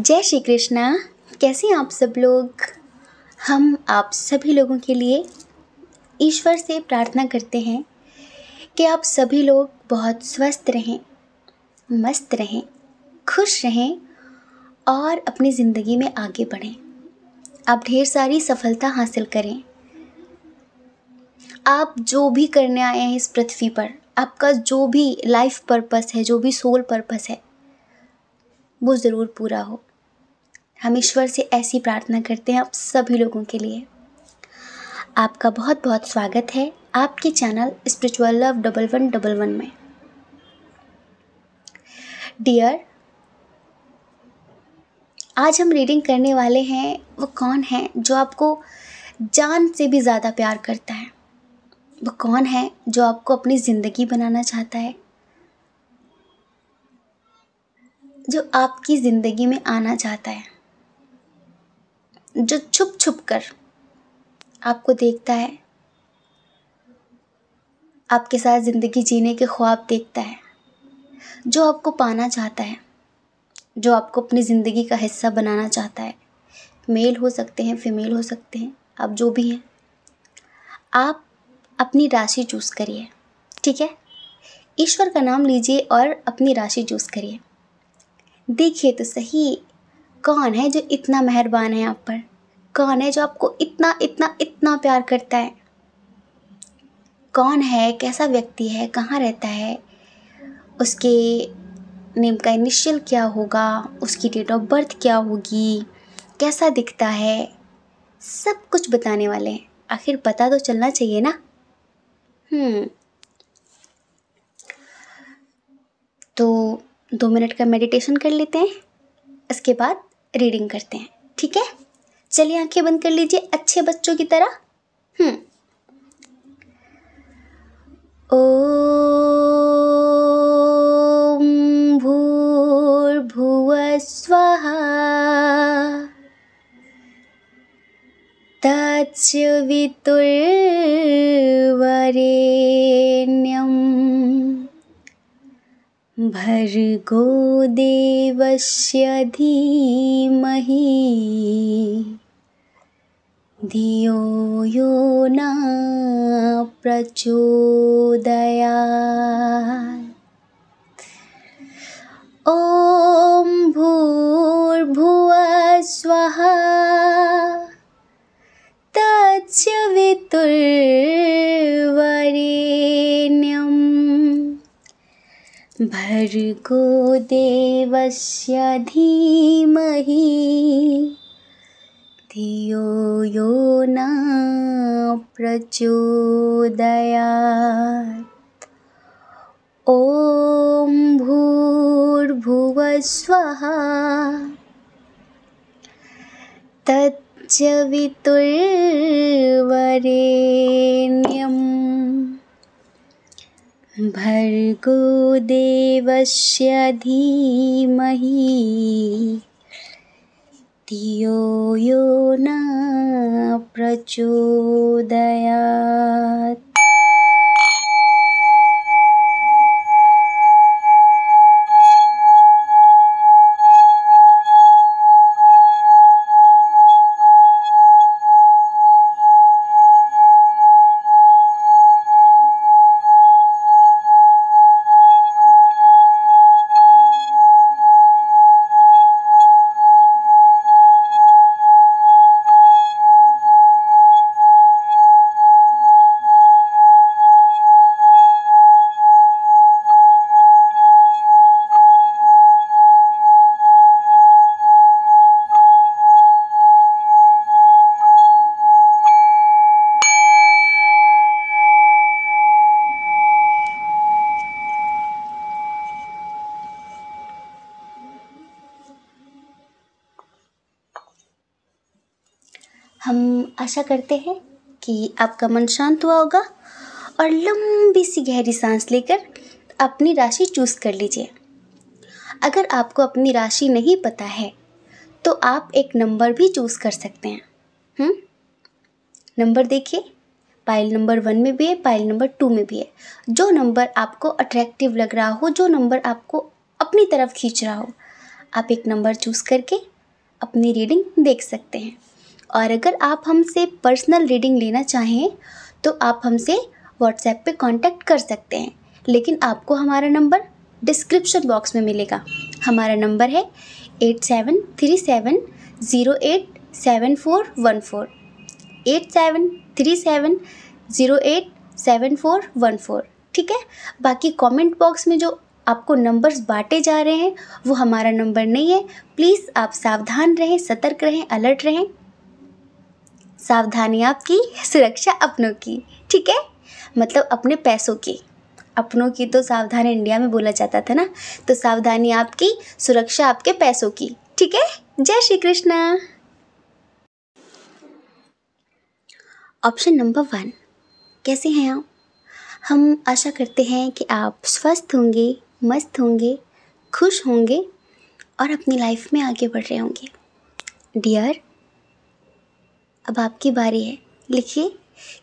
जय श्री कृष्णा कैसे आप सब लोग हम आप सभी लोगों के लिए ईश्वर से प्रार्थना करते हैं कि आप सभी लोग बहुत स्वस्थ रहें मस्त रहें खुश रहें और अपनी ज़िंदगी में आगे बढ़ें आप ढेर सारी सफलता हासिल करें आप जो भी करने आए हैं इस पृथ्वी पर आपका जो भी लाइफ पर्पस है जो भी सोल पर्पस है वो ज़रूर पूरा हो हम ईश्वर से ऐसी प्रार्थना करते हैं आप सभी लोगों के लिए आपका बहुत बहुत स्वागत है आपके channel spiritual love double one double one में डियर आज हम रीडिंग करने वाले हैं वो कौन है जो आपको जान से भी ज़्यादा प्यार करता है वो कौन है जो आपको अपनी ज़िंदगी बनाना चाहता है जो आपकी ज़िंदगी में आना चाहता है जो छुप छुप कर आपको देखता है आपके साथ ज़िंदगी जीने के ख्वाब देखता है जो आपको पाना चाहता है जो आपको अपनी ज़िंदगी का हिस्सा बनाना चाहता है मेल हो सकते हैं फीमेल हो सकते हैं आप जो भी हैं आप अपनी राशि चूज़ करिए ठीक है ईश्वर का नाम लीजिए और अपनी राशि चूज़ करिए देखिए तो सही कौन है जो इतना मेहरबान है आप पर कौन है जो आपको इतना इतना इतना प्यार करता है कौन है कैसा व्यक्ति है कहाँ रहता है उसके नेम का इनिशियल क्या होगा उसकी डेट ऑफ बर्थ क्या होगी कैसा दिखता है सब कुछ बताने वाले हैं आखिर पता तो चलना चाहिए ना हम्म तो दो मिनट का मेडिटेशन कर लेते हैं इसके बाद रीडिंग करते हैं ठीक है चलिए आंखें बंद कर लीजिए अच्छे बच्चों की तरह हम्म ॐ भूर्भुवस्वः तत्सवितुर्वरेण्यम् भर्गो देवस्य धीमहि धियो यो न प्रचोदया ॐ भूर्भुवः स्वः तत्स्य वितुर्वरेण्यं देवस्य धीमहि धियो यो न प्रचोदयात् ॐ भूर्भुवस्वः तच्च वितुर्वरेण्यम् भर्गो देवस्य धीमहि यो न प्रचोदयात् आशा करते हैं कि आपका मन शांत हुआ होगा और लंबी सी गहरी सांस लेकर अपनी राशि चूज कर लीजिए अगर आपको अपनी राशि नहीं पता है तो आप एक नंबर भी चूज़ कर सकते हैं हम्म नंबर देखिए पाइल नंबर वन में भी है पाइल नंबर टू में भी है जो नंबर आपको अट्रैक्टिव लग रहा हो जो नंबर आपको अपनी तरफ खींच रहा हो आप एक नंबर चूज़ करके अपनी रीडिंग देख सकते हैं और अगर आप हमसे पर्सनल रीडिंग लेना चाहें तो आप हमसे व्हाट्सएप पे कांटेक्ट कर सकते हैं लेकिन आपको हमारा नंबर डिस्क्रिप्शन बॉक्स में मिलेगा हमारा नंबर है eight seven three seven zero eight seven four one four eight seven three seven zero eight seven four one four ठीक है बाकी कमेंट बॉक्स में जो आपको नंबर्स बांटे जा रहे हैं वो हमारा नंबर नहीं है प्लीज़ आप सावधान रहें सतर्क रहें अलर्ट रहें सावधानी आपकी सुरक्षा अपनों की ठीक है मतलब अपने पैसों की अपनों की तो सावधान इंडिया में बोला जाता था ना तो सावधानी आपकी सुरक्षा आपके पैसों की ठीक है जय Shri Krishna option number one कैसे हैं आप हम आशा करते हैं कि आप स्वस्थ होंगे मस्त होंगे खुश होंगे और अपनी लाइफ में आगे बढ़ रहे होंगे डियर अब आपकी बारी है लिखिए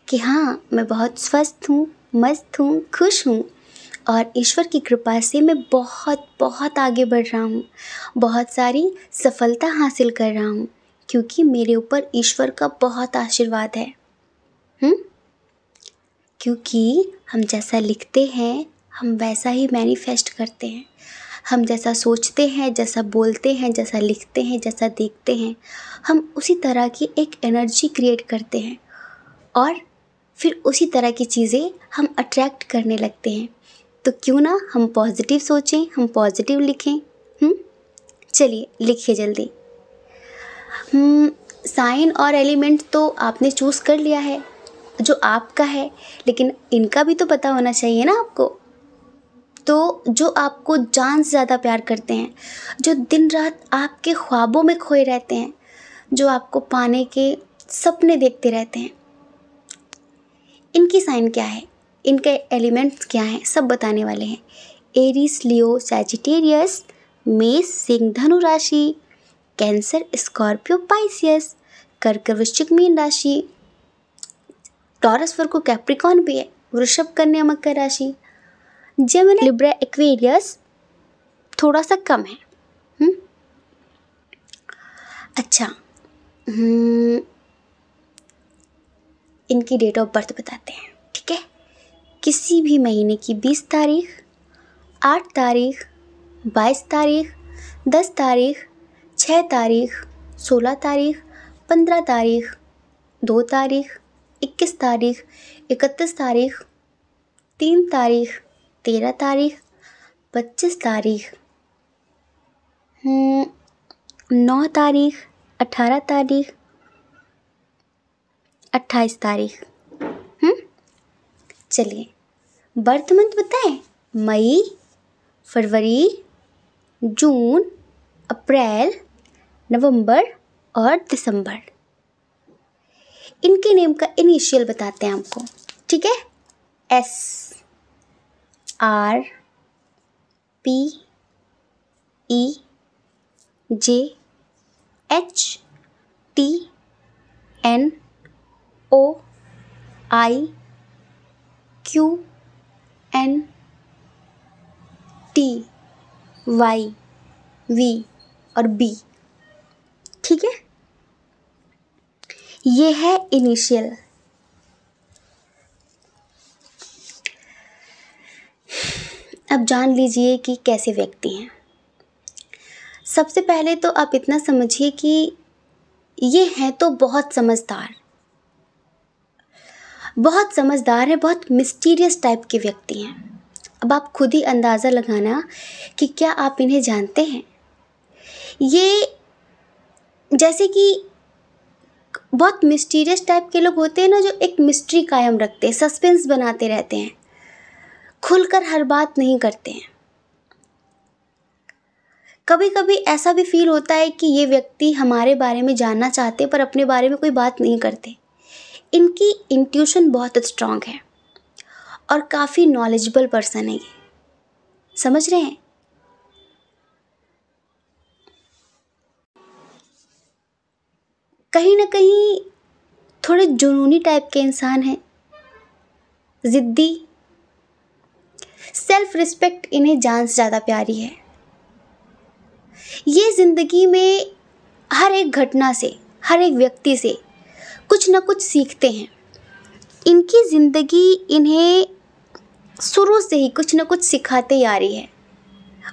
कि हाँ मैं बहुत स्वस्थ हूँ मस्त हूँ खुश हूँ और ईश्वर की कृपा से मैं बहुत बहुत आगे बढ़ रहा हूँ बहुत सारी सफलता हासिल कर रहा हूँ क्योंकि मेरे ऊपर ईश्वर का बहुत आशीर्वाद है हुँ? क्योंकि हम जैसा लिखते हैं हम वैसा ही मैनिफेस्ट करते हैं हम जैसा सोचते हैं जैसा बोलते हैं जैसा लिखते हैं जैसा देखते हैं हम उसी तरह की एक एनर्जी क्रिएट करते हैं और फिर उसी तरह की चीज़ें हम अट्रैक्ट करने लगते हैं तो क्यों ना हम पॉजिटिव सोचें हम पॉजिटिव लिखें हम्म? चलिए लिखिए जल्दी साइन हम्म, और एलिमेंट तो आपने चूज़ कर लिया है जो आपका है लेकिन इनका भी तो पता होना चाहिए ना आपको दोस्तों जो आपको जान से ज़्यादा प्यार करते हैं जो दिन रात आपके ख्वाबों में खोए रहते हैं जो आपको पाने के सपने देखते रहते हैं इनकी साइन क्या है इनके एलिमेंट्स क्या हैं सब बताने वाले हैं एरीस लियो सैजिटेरियस मेष सिंह धनु राशि कैंसर स्कॉर्पियो पाइसियस कर्क वृश्चिक मीन राशि टॉरस वर्ग को कैप्रिकॉन भी है वृषभ कन्या मकर राशि जेमिनी लिब्रा एक्वेरियस थोड़ा सा कम है हुँ? हम्म। अच्छा हुँ, हम्म। इनकी डेट ऑफ बर्थ बताते हैं ठीक है किसी भी महीने की बीस तारीख आठ तारीख बाईस तारीख दस तारीख छः तारीख सोलह तारीख पंद्रह तारीख दो तारीख इक्कीस तारीख इकतीस तारीख तीन तारीख तेरह तारीख पच्चीस तारीख हम्म, नौ तारीख अठारह तारीख अट्ठाईस तारीख हम्म, चलिए बर्थ मंथ बताएं मई फरवरी जून अप्रैल नवंबर और दिसंबर इनके नेम का इनिशियल बताते हैं आपको ठीक है S R P E J H T N O I Q N T Y V और बी ठीक है ये है इनिशियल अब जान लीजिए कि कैसे व्यक्ति हैं सबसे पहले तो आप इतना समझिए कि ये हैं तो बहुत समझदार बहुत समझदार हैं बहुत मिस्टीरियस टाइप के व्यक्ति हैं अब आप खुद ही अंदाज़ा लगाना कि क्या आप इन्हें जानते हैं ये जैसे कि बहुत मिस्टीरियस टाइप के लोग होते हैं ना जो एक मिस्ट्री कायम रखते हैं सस्पेंस बनाते रहते हैं खुलकर हर बात नहीं करते हैं कभी कभी ऐसा भी फील होता है कि ये व्यक्ति हमारे बारे में जानना चाहते पर अपने बारे में कोई बात नहीं करते इनकी इंट्यूशन बहुत स्ट्रांग है और काफ़ी नॉलेजबल पर्सन है ये समझ रहे हैं कहीं ना कहीं थोड़े जुनूनी टाइप के इंसान हैं ज़िद्दी सेल्फ रिस्पेक्ट इन्हें जान से ज़्यादा प्यारी है ये ज़िंदगी में हर एक घटना से हर एक व्यक्ति से कुछ ना कुछ सीखते हैं इनकी ज़िंदगी इन्हें शुरू से ही कुछ ना कुछ सिखाते आ रही है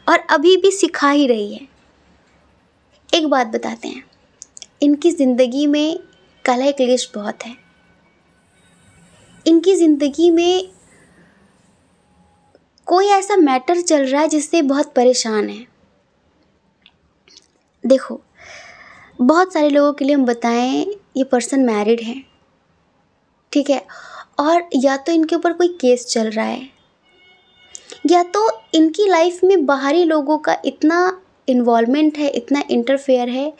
और अभी भी सिखा ही रही है एक बात बताते हैं इनकी ज़िंदगी में कला क्लेश बहुत है इनकी ज़िंदगी में कोई ऐसा मैटर चल रहा है जिससे बहुत परेशान है देखो बहुत सारे लोगों के लिए हम बताएं ये पर्सन मैरिड है ठीक है और या तो इनके ऊपर कोई केस चल रहा है या तो इनकी लाइफ में बाहरी लोगों का इतना इन्वॉलमेंट है इतना इंटरफेयर है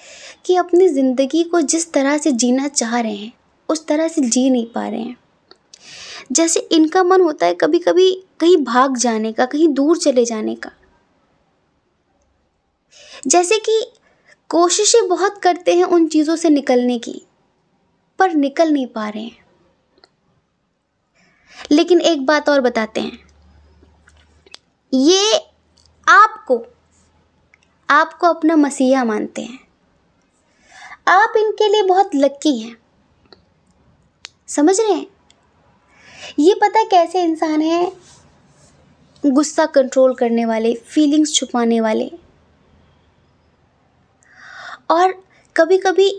कि अपनी ज़िंदगी को जिस तरह से जीना चाह रहे हैं उस तरह से जी नहीं पा रहे हैं जैसे इनका मन होता है कभी कभी कहीं भाग जाने का कहीं दूर चले जाने का जैसे कि कोशिशें बहुत करते हैं उन चीज़ों से निकलने की पर निकल नहीं पा रहे हैं लेकिन एक बात और बताते हैं ये आपको आपको अपना मसीहा मानते हैं आप इनके लिए बहुत लकी हैं समझ रहे हैं ये पता कैसे इंसान हैं गुस्सा कंट्रोल करने वाले फीलिंग्स छुपाने वाले और कभी कभी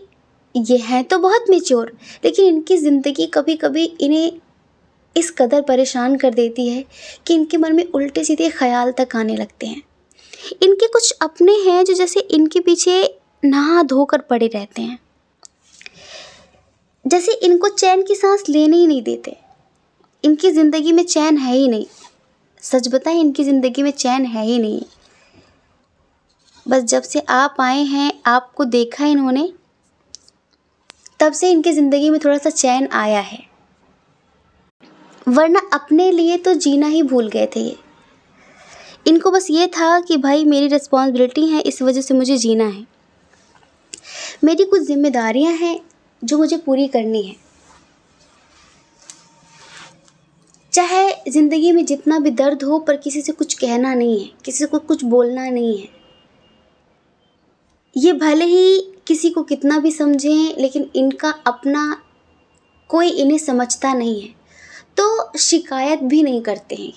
ये हैं तो बहुत मेच्योर लेकिन इनकी ज़िंदगी कभी कभी इन्हें इस कदर परेशान कर देती है कि इनके मन में उल्टे सीधे ख्याल तक आने लगते हैं इनके कुछ अपने हैं जो जैसे इनके पीछे नहा धोकर पड़े रहते हैं जैसे इनको चैन की सांस लेने ही नहीं देते इनकी ज़िंदगी में चैन है ही नहीं सच बताएं इनकी ज़िंदगी में चैन है ही नहीं बस जब से आप आए हैं आपको देखा इन्होंने तब से इनकी ज़िंदगी में थोड़ा सा चैन आया है वरना अपने लिए तो जीना ही भूल गए थे ये इनको बस ये था कि भाई मेरी रिस्पॉन्सिबिलिटी है इस वजह से मुझे जीना है मेरी कुछ जिम्मेदारियां हैं जो मुझे पूरी करनी है चाहे ज़िंदगी में जितना भी दर्द हो पर किसी से कुछ कहना नहीं है किसी को कुछ बोलना नहीं है ये भले ही किसी को कितना भी समझें लेकिन इनका अपना कोई इन्हें समझता नहीं है तो शिकायत भी नहीं करते हैं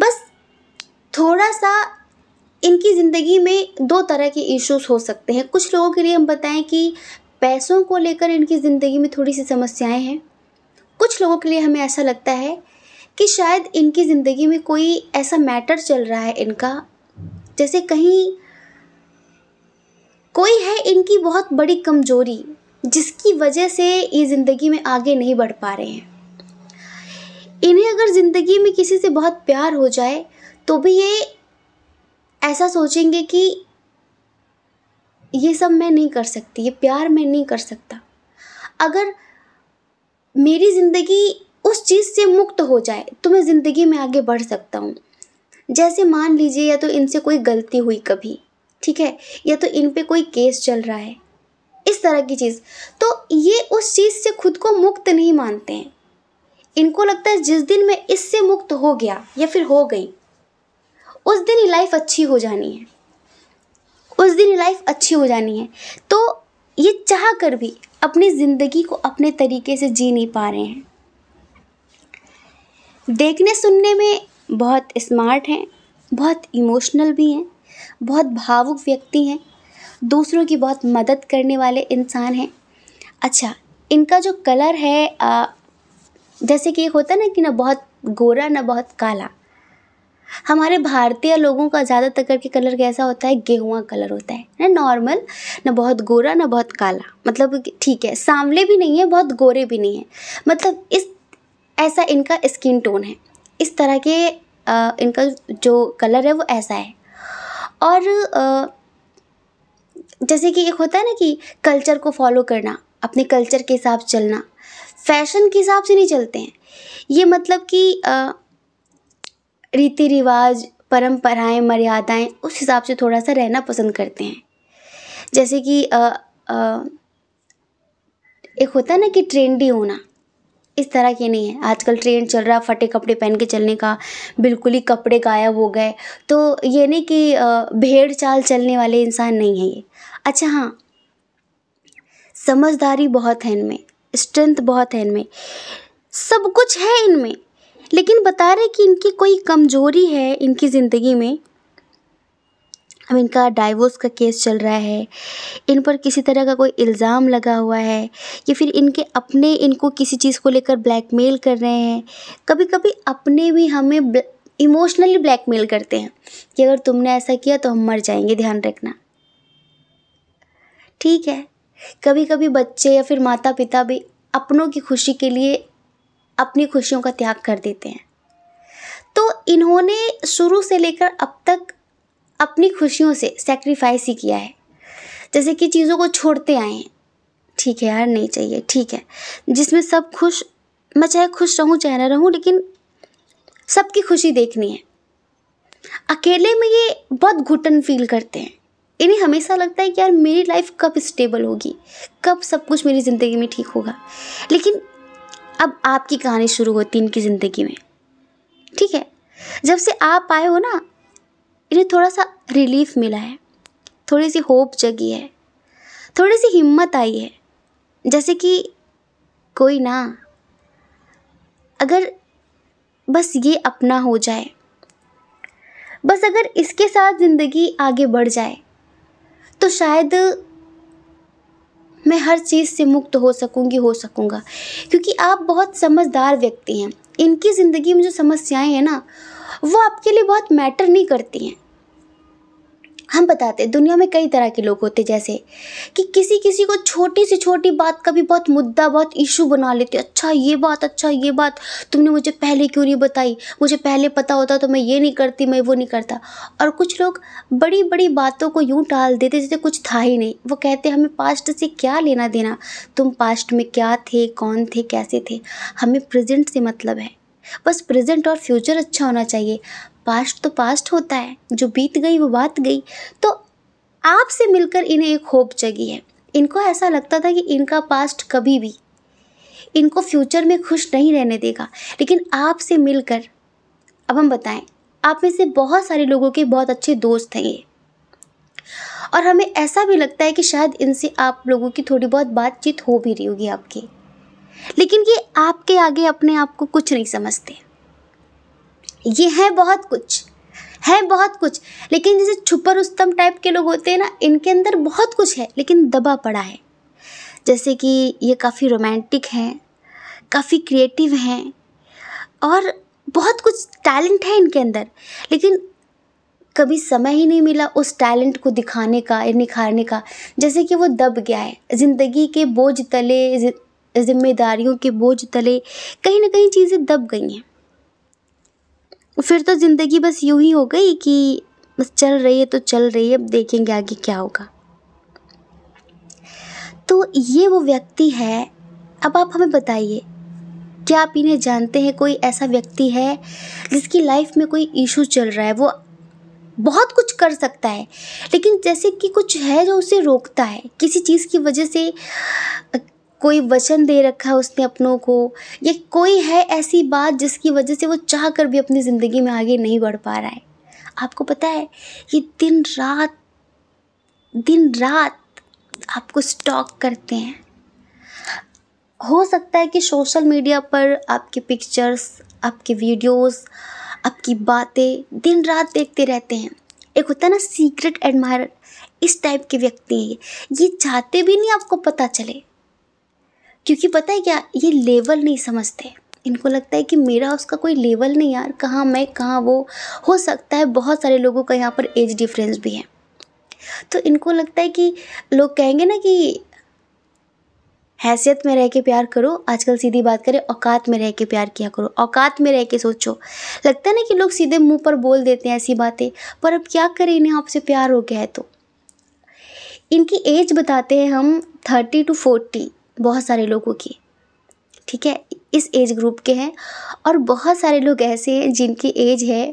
बस थोड़ा सा इनकी ज़िंदगी में दो तरह के इश्यूज हो सकते हैं कुछ लोगों के लिए हम बताएं कि पैसों को लेकर इनकी ज़िंदगी में थोड़ी सी समस्याएं हैं कुछ लोगों के लिए हमें ऐसा लगता है कि शायद इनकी ज़िंदगी में कोई ऐसा मैटर चल रहा है इनका जैसे कहीं कोई है इनकी बहुत बड़ी कमजोरी जिसकी वजह से ये ज़िंदगी में आगे नहीं बढ़ पा रहे हैं इन्हें अगर ज़िंदगी में किसी से बहुत प्यार हो जाए तो भी ये ऐसा सोचेंगे कि ये सब मैं नहीं कर सकती ये प्यार मैं नहीं कर सकता अगर मेरी ज़िंदगी उस चीज़ से मुक्त हो जाए तो मैं ज़िंदगी में आगे बढ़ सकता हूँ जैसे मान लीजिए या तो इनसे कोई गलती हुई कभी ठीक है या तो इन पे कोई केस चल रहा है इस तरह की चीज़ तो ये उस चीज़ से खुद को मुक्त नहीं मानते हैं इनको लगता है जिस दिन मैं इससे मुक्त हो गया या फिर हो गई उस दिन ही लाइफ अच्छी हो जानी है उस दिन ही लाइफ अच्छी हो जानी है तो ये चाह कर भी अपनी ज़िंदगी को अपने तरीके से जी नहीं पा रहे हैं देखने सुनने में बहुत स्मार्ट हैं बहुत इमोशनल भी हैं बहुत भावुक व्यक्ति हैं दूसरों की बहुत मदद करने वाले इंसान हैं अच्छा इनका जो कलर है आ, जैसे कि होता ना कि ना बहुत गोरा ना बहुत काला हमारे भारतीय लोगों का ज़्यादातर करके कलर कैसा होता है गेहुआ कलर होता है ना नॉर्मल ना बहुत गोरा ना बहुत काला मतलब ठीक है सांवले भी नहीं है बहुत गोरे भी नहीं है मतलब इस ऐसा इनका स्किन टोन है इस तरह के आ, इनका जो कलर है वो ऐसा है और आ, जैसे कि एक होता है ना कि कल्चर को फॉलो करना अपने कल्चर के हिसाब चलना फैशन के हिसाब से नहीं चलते हैं ये मतलब कि आ, रीति रिवाज परम्पराएँ मर्यादाएँ उस हिसाब से थोड़ा सा रहना पसंद करते हैं जैसे कि एक होता है ना कि ट्रेंडी होना इस तरह के नहीं है आजकल ट्रेंड चल रहा फटे कपड़े पहन के चलने का बिल्कुल ही कपड़े गायब हो गए तो ये नहीं कि भेड़ चाल चलने वाले इंसान नहीं है ये अच्छा हाँ समझदारी बहुत है इनमें स्ट्रेंथ बहुत है इनमें सब कुछ है इनमें लेकिन बता रहे कि इनकी कोई कमज़ोरी है इनकी ज़िंदगी में अब इनका डाइवोर्स का केस चल रहा है इन पर किसी तरह का कोई इल्ज़ाम लगा हुआ है या फिर इनके अपने इनको किसी चीज़ को लेकर ब्लैकमेल कर रहे हैं कभी कभी अपने भी हमें इमोशनली ब्लैकमेल करते हैं कि अगर तुमने ऐसा किया तो हम मर जाएंगे ध्यान रखना ठीक है कभी कभी बच्चे या फिर माता पिता भी अपनों की खुशी के लिए अपनी खुशियों का त्याग कर देते हैं तो इन्होंने शुरू से लेकर अब तक अपनी खुशियों से सेक्रीफाइस ही किया है जैसे कि चीज़ों को छोड़ते आए हैं ठीक है यार नहीं चाहिए ठीक है जिसमें सब खुश मैं चाहे खुश रहूँ चाहे ना रहूँ लेकिन सबकी खुशी देखनी है अकेले में ये बहुत घुटन फील करते हैं इन्हें हमेशा लगता है कि यार मेरी लाइफ कब स्टेबल होगी कब सब कुछ मेरी ज़िंदगी में ठीक होगा लेकिन अब आपकी कहानी शुरू होती है इनकी ज़िंदगी में ठीक है जब से आप आए हो ना इन्हें थोड़ा सा रिलीफ मिला है थोड़ी सी होप जगी है थोड़ी सी हिम्मत आई है जैसे कि कोई ना अगर बस ये अपना हो जाए बस अगर इसके साथ ज़िंदगी आगे बढ़ जाए तो शायद मैं हर चीज़ से मुक्त हो सकूँगी हो सकूँगा क्योंकि आप बहुत समझदार व्यक्ति हैं इनकी ज़िंदगी में जो समस्याएँ हैं ना वो आपके लिए बहुत मैटर नहीं करती हैं हम बताते हैं दुनिया में कई तरह के लोग होते जैसे कि किसी किसी को छोटी से छोटी बात का भी बहुत मुद्दा बहुत इशू बना लेते अच्छा ये बात अच्छा ये बात तुमने मुझे पहले क्यों नहीं बताई मुझे पहले पता होता तो मैं ये नहीं करती मैं वो नहीं करता और कुछ लोग बड़ी बड़ी बातों को यूँ टाल देते जैसे कुछ था ही नहीं वो कहते हमें पास्ट से क्या लेना देना तुम पास्ट में क्या थे कौन थे कैसे थे हमें प्रेजेंट से मतलब है बस प्रेजेंट और फ्यूचर अच्छा होना चाहिए पास्ट तो पास्ट होता है जो बीत गई वो बात गई तो आपसे मिलकर इन्हें एक होप जगी है इनको ऐसा लगता था कि इनका पास्ट कभी भी इनको फ्यूचर में खुश नहीं रहने देगा लेकिन आपसे मिलकर अब हम बताएं आप में से बहुत सारे लोगों के बहुत अच्छे दोस्त हैं ये और हमें ऐसा भी लगता है कि शायद इनसे आप लोगों की थोड़ी बहुत बातचीत हो भी रही होगी आपकी लेकिन ये आपके आगे अपने आप को कुछ नहीं समझते ये है बहुत कुछ है बहुत कुछ लेकिन जैसे छुपर उत्तम टाइप के लोग होते हैं ना इनके अंदर बहुत कुछ है लेकिन दबा पड़ा है जैसे कि ये काफ़ी रोमांटिक हैं काफ़ी क्रिएटिव हैं और बहुत कुछ टैलेंट है इनके अंदर लेकिन कभी समय ही नहीं मिला उस टैलेंट को दिखाने का निखारने का जैसे कि वो दब गया है ज़िंदगी के बोझ तले जिम्मेदारियों के बोझ तले कहीं ना कहीं चीज़ें दब गई हैं तो फिर तो ज़िंदगी बस यूँ ही हो गई कि बस चल रही है तो चल रही है अब देखेंगे आगे क्या होगा तो ये वो व्यक्ति है अब आप हमें बताइए क्या आप इन्हें जानते हैं कोई ऐसा व्यक्ति है जिसकी लाइफ में कोई इशू चल रहा है वो बहुत कुछ कर सकता है लेकिन जैसे कि कुछ है जो उसे रोकता है किसी चीज़ की वजह से कोई वचन दे रखा है उसने अपनों को या कोई है ऐसी बात जिसकी वजह से वो चाह कर भी अपनी ज़िंदगी में आगे नहीं बढ़ पा रहा है आपको पता है ये दिन रात दिन रात आपको स्टॉक करते हैं हो सकता है कि सोशल मीडिया पर आपके पिक्चर्स आपके वीडियोस आपकी बातें दिन रात देखते रहते हैं एक होता है ना सीक्रेट एडमायर इस टाइप के व्यक्ति हैं ये चाहते भी नहीं आपको पता चले क्योंकि पता है क्या ये लेवल नहीं समझते इनको लगता है कि मेरा उसका कोई लेवल नहीं यार कहाँ मैं कहाँ वो हो सकता है बहुत सारे लोगों का यहाँ पर एज डिफरेंस भी है तो इनको लगता है कि लोग कहेंगे ना कि हैसियत में रह के प्यार करो आजकल सीधी बात करें औकात में रह के प्यार किया करो औकात में रह के सोचो लगता है ना कि लोग सीधे मुंह पर बोल देते हैं ऐसी बातें पर अब क्या करें इन्हें आपसे प्यार हो गया है तो इनकी एज बताते हैं हम थर्टी टू फोर्टी बहुत सारे लोगों की ठीक है इस एज ग्रुप के हैं और बहुत सारे लोग ऐसे हैं जिनकी एज है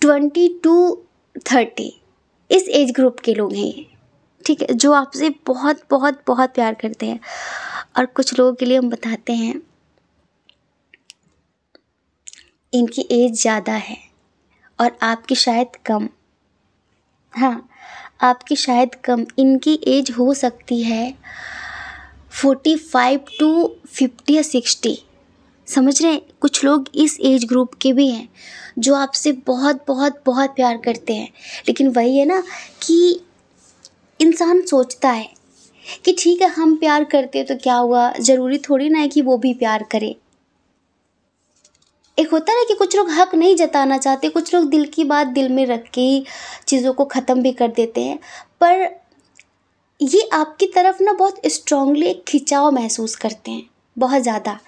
ट्वेंटी टू थर्टी इस एज ग्रुप के लोग हैं ठीक है जो आपसे बहुत बहुत बहुत प्यार करते हैं और कुछ लोगों के लिए हम बताते हैं इनकी एज ज़्यादा है और आपकी शायद कम हाँ आपकी शायद कम इनकी एज हो सकती है फोर्टी फाइव टू फिफ्टी या सिक्सटी समझ रहे हैं कुछ लोग इस एज ग्रुप के भी हैं जो आपसे बहुत बहुत बहुत प्यार करते हैं लेकिन वही है ना कि इंसान सोचता है कि ठीक है हम प्यार करते तो क्या हुआ ज़रूरी थोड़ी ना है कि वो भी प्यार करे एक होता है ना कि कुछ लोग हक़ नहीं जताना चाहते कुछ लोग दिल की बात दिल में रख के ही चीज़ों को ख़त्म भी कर देते हैं पर ये आपकी तरफ ना बहुत स्ट्रांगली एक खिंचाव महसूस करते हैं बहुत ज़्यादा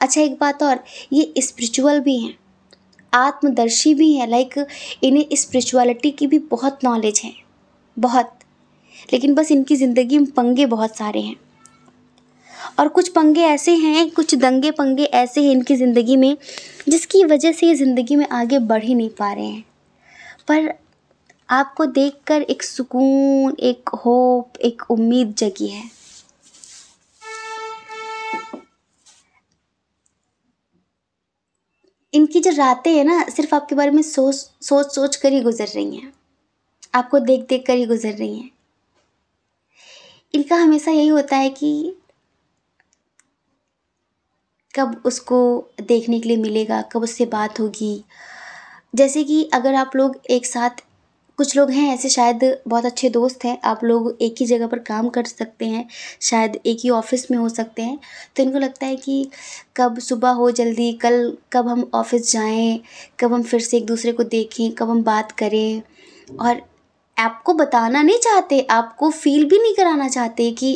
अच्छा एक बात और ये स्पिरिचुअल भी हैं आत्मदर्शी भी हैं लाइक इन्हें स्पिरिचुअलिटी की भी बहुत नॉलेज है बहुत लेकिन बस इनकी ज़िंदगी में पंगे बहुत सारे हैं और कुछ पंगे ऐसे हैं कुछ दंगे पंगे ऐसे हैं इनकी ज़िंदगी में जिसकी वजह से ये ज़िंदगी में आगे बढ़ ही नहीं पा रहे हैं पर आपको देखकर एक सुकून एक होप एक उम्मीद जगी है इनकी जो रातें हैं ना सिर्फ आपके बारे में सोच सोच सोच कर ही गुजर रही हैं आपको देख देख कर ही गुजर रही हैं इनका हमेशा यही होता है कि कब उसको देखने के लिए मिलेगा कब उससे बात होगी जैसे कि अगर आप लोग एक साथ कुछ लोग हैं ऐसे शायद बहुत अच्छे दोस्त हैं आप लोग एक ही जगह पर काम कर सकते हैं शायद एक ही ऑफिस में हो सकते हैं तो इनको लगता है कि कब सुबह हो जल्दी कल कब हम ऑफिस जाएं कब हम फिर से एक दूसरे को देखें कब हम बात करें और आपको बताना नहीं चाहते आपको फील भी नहीं कराना चाहते कि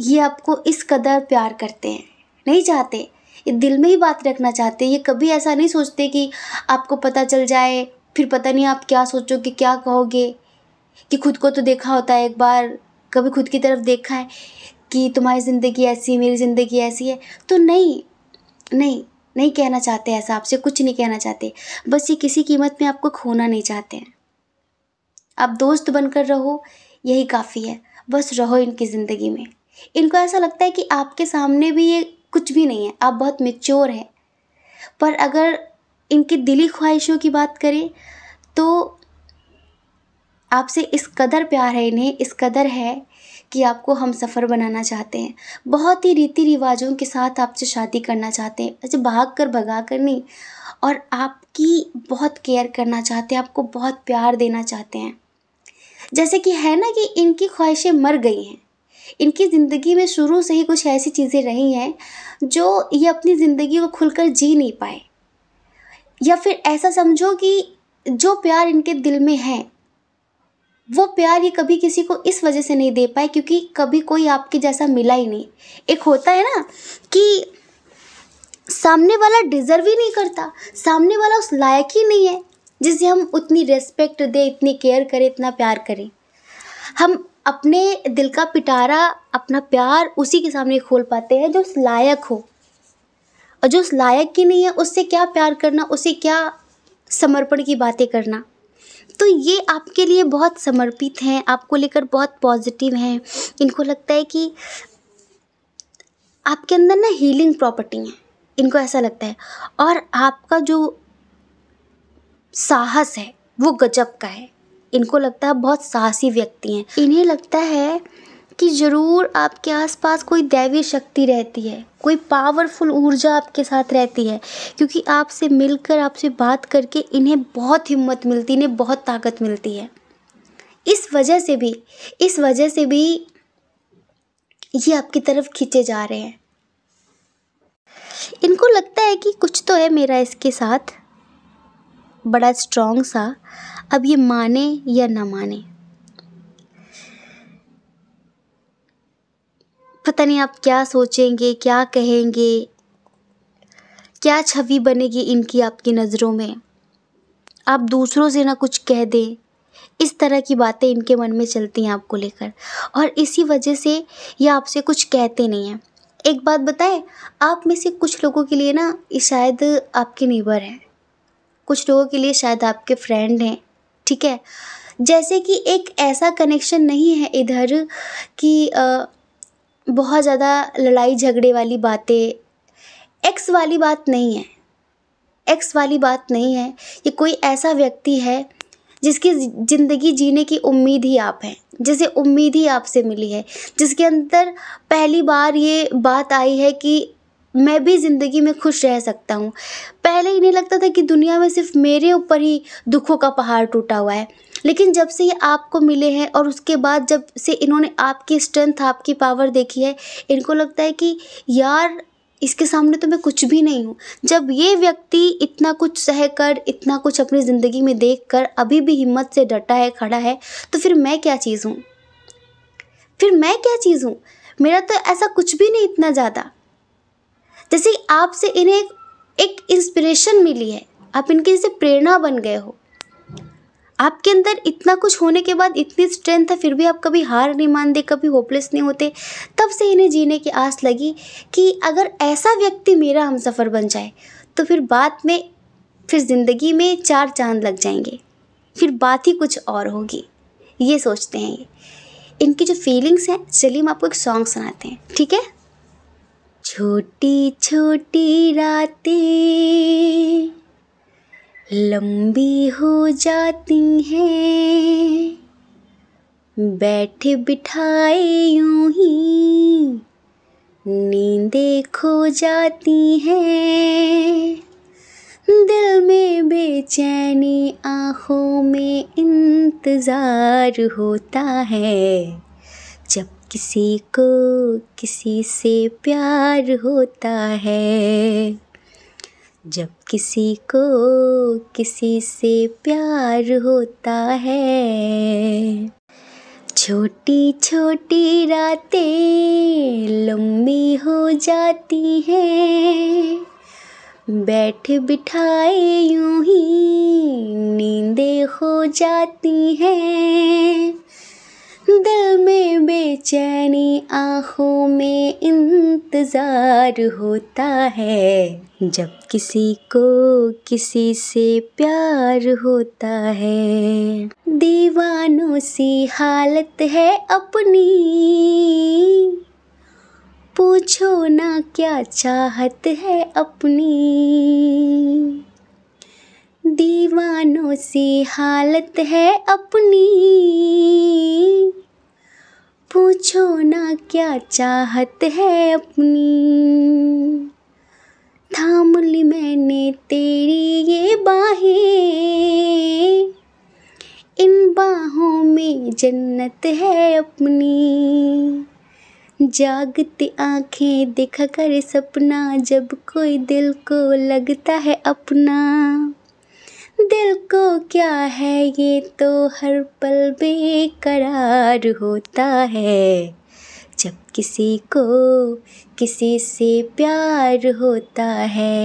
ये आपको इस कदर प्यार करते हैं नहीं चाहते ये दिल में ही बात रखना चाहते हैं ये कभी ऐसा नहीं सोचते कि आपको पता चल जाए फिर पता नहीं आप क्या सोचोगे क्या कहोगे कि खुद को तो देखा होता है एक बार कभी खुद की तरफ देखा है कि तुम्हारी ज़िंदगी ऐसी है मेरी ज़िंदगी ऐसी है तो नहीं नहीं नहीं कहना चाहते ऐसा आपसे कुछ नहीं कहना चाहते बस ये किसी कीमत में आपको खोना नहीं चाहते हैं आप दोस्त बनकर रहो यही काफ़ी है बस रहो इनकी ज़िंदगी में इनको ऐसा लगता है कि आपके सामने भी ये कुछ भी नहीं है आप बहुत मेच्योर हैं पर अगर इनकी दिली ख्वाहिशों की बात करें तो आपसे इस कदर प्यार है इन्हें इस कदर है कि आपको हम सफ़र बनाना चाहते हैं बहुत ही रीति रिवाजों के साथ आपसे शादी करना चाहते हैं अच्छा भाग कर भगा कर नहीं और आपकी बहुत केयर करना चाहते हैं आपको बहुत प्यार देना चाहते हैं जैसे कि है ना कि इनकी ख्वाहिशें मर गई हैं इनकी ज़िंदगी में शुरू से ही कुछ ऐसी चीज़ें रही हैं जो ये अपनी ज़िंदगी को खुलकर जी नहीं पाए या फिर ऐसा समझो कि जो प्यार इनके दिल में है वो प्यार ये कभी किसी को इस वजह से नहीं दे पाए क्योंकि कभी कोई आपके जैसा मिला ही नहीं एक होता है ना कि सामने वाला डिज़र्व ही नहीं करता सामने वाला उस लायक ही नहीं है जिसे हम उतनी रेस्पेक्ट दें इतनी केयर करें इतना प्यार करें हम अपने दिल का पिटारा अपना प्यार उसी के सामने खोल पाते हैं जो उस लायक हो और जो उस लायक की नहीं है उससे क्या प्यार करना उससे क्या समर्पण की बातें करना तो ये आपके लिए बहुत समर्पित हैं आपको लेकर बहुत पॉजिटिव हैं इनको लगता है कि आपके अंदर ना हीलिंग प्रॉपर्टी है इनको ऐसा लगता है और आपका जो साहस है वो गजब का है इनको लगता है बहुत साहसी व्यक्ति हैं इन्हें लगता है कि ज़रूर आपके आसपास कोई दैवी शक्ति रहती है कोई पावरफुल ऊर्जा आपके साथ रहती है क्योंकि आपसे मिलकर आपसे बात करके इन्हें बहुत हिम्मत मिलती इन्हें बहुत ताकत मिलती है इस वजह से भी इस वजह से भी ये आपकी तरफ खींचे जा रहे हैं इनको लगता है कि कुछ तो है मेरा इसके साथ बड़ा स्ट्रॉन्ग सा अब ये माने या ना माने पता नहीं आप क्या सोचेंगे क्या कहेंगे क्या छवि बनेगी इनकी आपकी नज़रों में आप दूसरों से ना कुछ कह दें इस तरह की बातें इनके मन में चलती हैं आपको लेकर और इसी वजह से ये आपसे कुछ कहते नहीं हैं एक बात बताएं आप में से कुछ लोगों के लिए ना ये शायद आपके नेबर हैं कुछ लोगों के लिए शायद आपके फ्रेंड हैं ठीक है जैसे कि एक ऐसा कनेक्शन नहीं है इधर कि बहुत ज़्यादा लड़ाई झगड़े वाली बातें एक्स वाली बात नहीं है एक्स वाली बात नहीं है ये कोई ऐसा व्यक्ति है जिसकी ज़िंदगी जीने की उम्मीद ही आप हैं जिसे उम्मीद ही आपसे मिली है जिसके अंदर पहली बार ये बात आई है कि मैं भी ज़िंदगी में खुश रह सकता हूँ पहले इन्हें लगता था कि दुनिया में सिर्फ मेरे ऊपर ही दुखों का पहाड़ टूटा हुआ है लेकिन जब से ये आपको मिले हैं और उसके बाद जब से इन्होंने आपकी स्ट्रेंथ आपकी पावर देखी है इनको लगता है कि यार इसके सामने तो मैं कुछ भी नहीं हूँ जब ये व्यक्ति इतना कुछ सह कर इतना कुछ अपनी ज़िंदगी में देख कर अभी भी हिम्मत से डटा है खड़ा है तो फिर मैं क्या चीज़ हूँ फिर मैं क्या चीज़ हूँ मेरा तो ऐसा कुछ भी नहीं इतना ज़्यादा जैसे आपसे इन्हें एक, इंस्पिरेशन मिली है आप इनके जैसे प्रेरणा बन गए हो आपके अंदर इतना कुछ होने के बाद इतनी स्ट्रेंथ है फिर भी आप कभी हार नहीं मानते कभी होपलेस नहीं होते तब से इन्हें जीने की आस लगी कि अगर ऐसा व्यक्ति मेरा हम सफ़र बन जाए तो फिर बाद में फिर ज़िंदगी में चार चांद लग जाएंगे फिर बात ही कुछ और होगी ये सोचते हैं ये इनकी जो फीलिंग्स हैं चलिए हम आपको एक सॉन्ग सुनाते हैं ठीक है छोटी छोटी रातें लंबी हो जाती हैं बैठ बिठाए यूं ही नींदे खो जाती हैं दिल में बेचैनी आँखों में इंतज़ार होता है जब किसी को किसी से प्यार होता है जब किसी को किसी से प्यार होता है छोटी छोटी रातें लंबी हो जाती हैं बैठ बिठाए यूं ही नींदें हो जाती हैं दिल में बेचैनी आँखों में इंतज़ार होता है जब किसी को किसी से प्यार होता है दीवानों सी हालत है अपनी पूछो ना क्या चाहत है अपनी दीवानों से हालत है अपनी पूछो ना क्या चाहत है अपनी थाम ली मैंने तेरी ये बाहें इन बाहों में जन्नत है अपनी जागती आंखें दिखा कर सपना जब कोई दिल को लगता है अपना दिल को क्या है ये तो हर पल बेकरार होता है जब किसी को किसी से प्यार होता है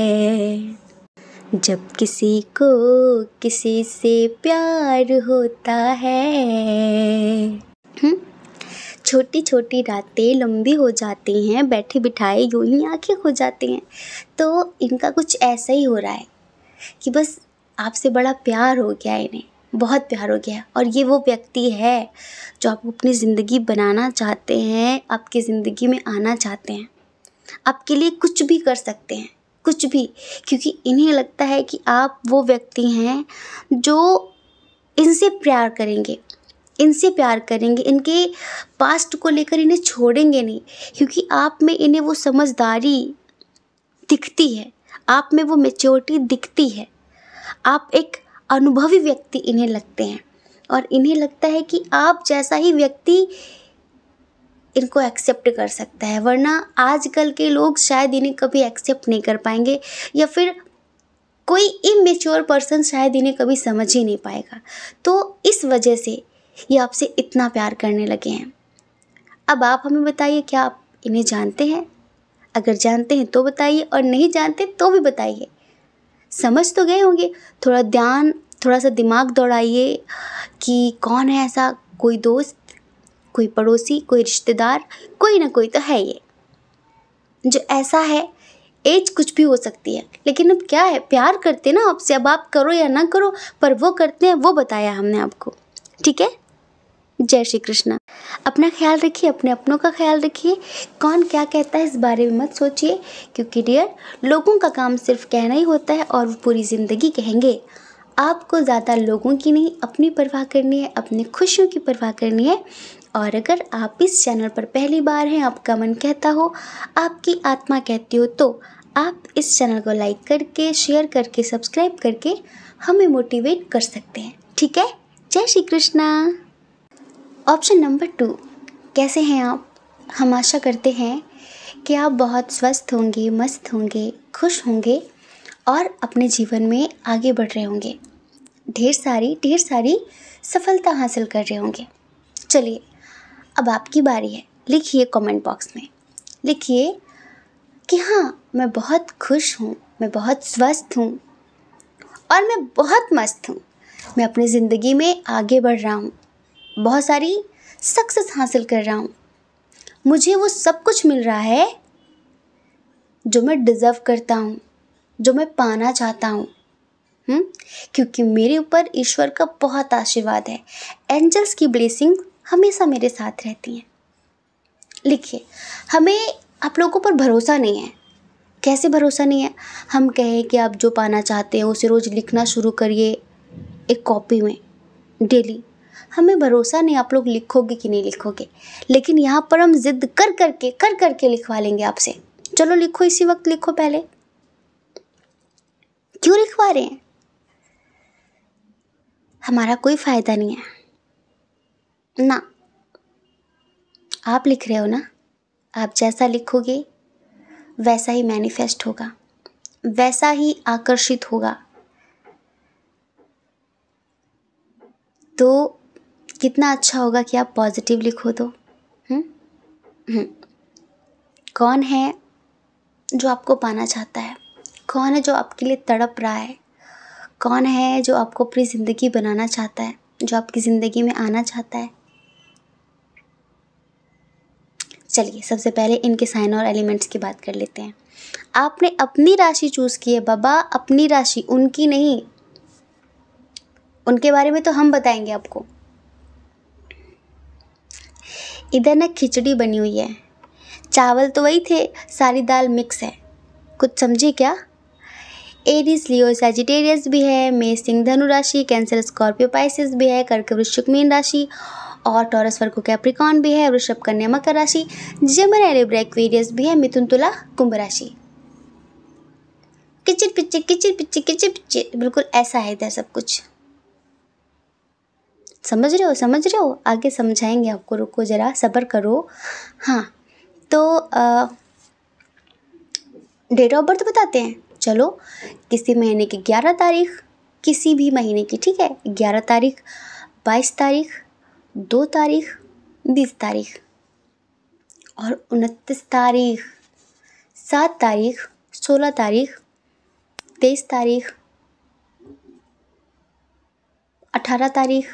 जब किसी को किसी से प्यार होता है हम्म, छोटी छोटी रातें लंबी हो जाती हैं बैठे बिठाए यूं ही आँखें हो जाती हैं तो इनका कुछ ऐसा ही हो रहा है कि बस आपसे बड़ा प्यार हो गया इन्हें बहुत प्यार हो गया और ये वो व्यक्ति है जो आप अपनी ज़िंदगी बनाना चाहते हैं आपकी ज़िंदगी में आना चाहते हैं आपके लिए कुछ भी कर सकते हैं कुछ भी क्योंकि इन्हें लगता है कि आप वो व्यक्ति हैं जो इनसे प्यार करेंगे इनसे प्यार करेंगे इनके पास्ट को लेकर इन्हें छोड़ेंगे नहीं क्योंकि आप में इन्हें वो समझदारी दिखती है आप में वो मेच्योरिटी दिखती है आप एक अनुभवी व्यक्ति इन्हें लगते हैं और इन्हें लगता है कि आप जैसा ही व्यक्ति इनको एक्सेप्ट कर सकता है वरना आजकल के लोग शायद इन्हें कभी एक्सेप्ट नहीं कर पाएंगे या फिर कोई इमेच्योर पर्सन शायद इन्हें कभी समझ ही नहीं पाएगा तो इस वजह से ये आपसे इतना प्यार करने लगे हैं अब आप हमें बताइए क्या आप इन्हें जानते हैं अगर जानते हैं तो बताइए और नहीं जानते तो भी बताइए समझ तो गए होंगे थोड़ा ध्यान थोड़ा सा दिमाग दौड़ाइए कि कौन है ऐसा कोई दोस्त कोई पड़ोसी कोई रिश्तेदार कोई ना कोई तो है ये जो ऐसा है एज कुछ भी हो सकती है लेकिन अब क्या है प्यार करते ना आपसे अब आप करो या ना करो पर वो करते हैं वो बताया हमने आपको ठीक है जय श्री कृष्णा अपना ख्याल रखिए अपने अपनों का ख्याल रखिए कौन क्या कहता है इस बारे में मत सोचिए क्योंकि डियर लोगों का काम सिर्फ कहना ही होता है और वो पूरी ज़िंदगी कहेंगे आपको ज़्यादा लोगों की नहीं अपनी परवाह करनी है अपनी खुशियों की परवाह करनी है और अगर आप इस चैनल पर पहली बार हैं आपका मन कहता हो आपकी आत्मा कहती हो तो आप इस चैनल को लाइक करके शेयर करके सब्सक्राइब करके हमें मोटिवेट कर सकते हैं ठीक है जय Shri Krishna option number two कैसे हैं आप हम आशा करते हैं कि आप बहुत स्वस्थ होंगे मस्त होंगे खुश होंगे और अपने जीवन में आगे बढ़ रहे होंगे ढेर सारी ढेर सारी सफलता हासिल कर रहे होंगे चलिए अब आपकी बारी है लिखिए कमेंट बॉक्स में लिखिए कि हाँ मैं बहुत खुश हूँ मैं बहुत स्वस्थ हूँ और मैं बहुत मस्त हूँ मैं अपनी ज़िंदगी में आगे बढ़ रहा हूँ बहुत सारी सक्सेस हासिल कर रहा हूँ मुझे वो सब कुछ मिल रहा है जो मैं डिज़र्व करता हूँ जो मैं पाना चाहता हूँ हम्म? क्योंकि मेरे ऊपर ईश्वर का बहुत आशीर्वाद है एंजल्स की ब्लेसिंग हमेशा मेरे साथ रहती हैं लिखिए हमें आप लोगों पर भरोसा नहीं है कैसे भरोसा नहीं है हम कहें कि आप जो पाना चाहते हैं उसे रोज़ लिखना शुरू करिए एक कॉपी में डेली हमें भरोसा नहीं आप लोग लिखोगे कि नहीं लिखोगे लेकिन यहाँ पर हम जिद कर करके कर करके लिखवा लेंगे आपसे चलो लिखो इसी वक्त लिखो पहले क्यों लिखवा रहे हैं हमारा कोई फ़ायदा नहीं है ना आप लिख रहे हो ना आप जैसा लिखोगे वैसा ही मैनिफेस्ट होगा वैसा ही आकर्षित होगा तो कितना अच्छा होगा कि आप पॉजिटिव लिखो तो कौन है जो आपको पाना चाहता है कौन है जो आपके लिए तड़प रहा है कौन है जो आपको अपनी ज़िंदगी बनाना चाहता है जो आपकी ज़िंदगी में आना चाहता है चलिए सबसे पहले इनके साइन और एलिमेंट्स की बात कर लेते हैं आपने अपनी राशि चूज़ की है बाबा अपनी राशि उनकी नहीं उनके बारे में तो हम बताएंगे आपको इधर ना खिचड़ी बनी हुई है चावल तो वही थे सारी दाल मिक्स है कुछ समझे क्या एरिस लियो सेजिटेरियस भी है मे सिंह धनु राशि कैंसर स्कॉर्पियो पाइसिस भी है कर्क वृश्चिक मीन राशि और टॉरस वर्ग कैप्रिकॉन भी है वृषभ कन्या मकर राशि जेमन एरेब्रा एक्वेरियस भी है मिथुन तुला कुंभ राशि किचिर पिचिर किचिर पिचिर किचिर पिचिर बिल्कुल ऐसा है इधर सब कुछ समझ रहे हो समझ रहे हो आगे समझाएंगे आपको रुको ज़रा सब्र करो हाँ तो डेट ऑफ बर्थ बताते हैं चलो किसी महीने की ग्यारह तारीख किसी भी महीने की ठीक है ग्यारह तारीख बाईस तारीख दो तारीख बीस तारीख और उनतीस तारीख सात तारीख सोलह तारीख तेईस तारीख अठारह तारीख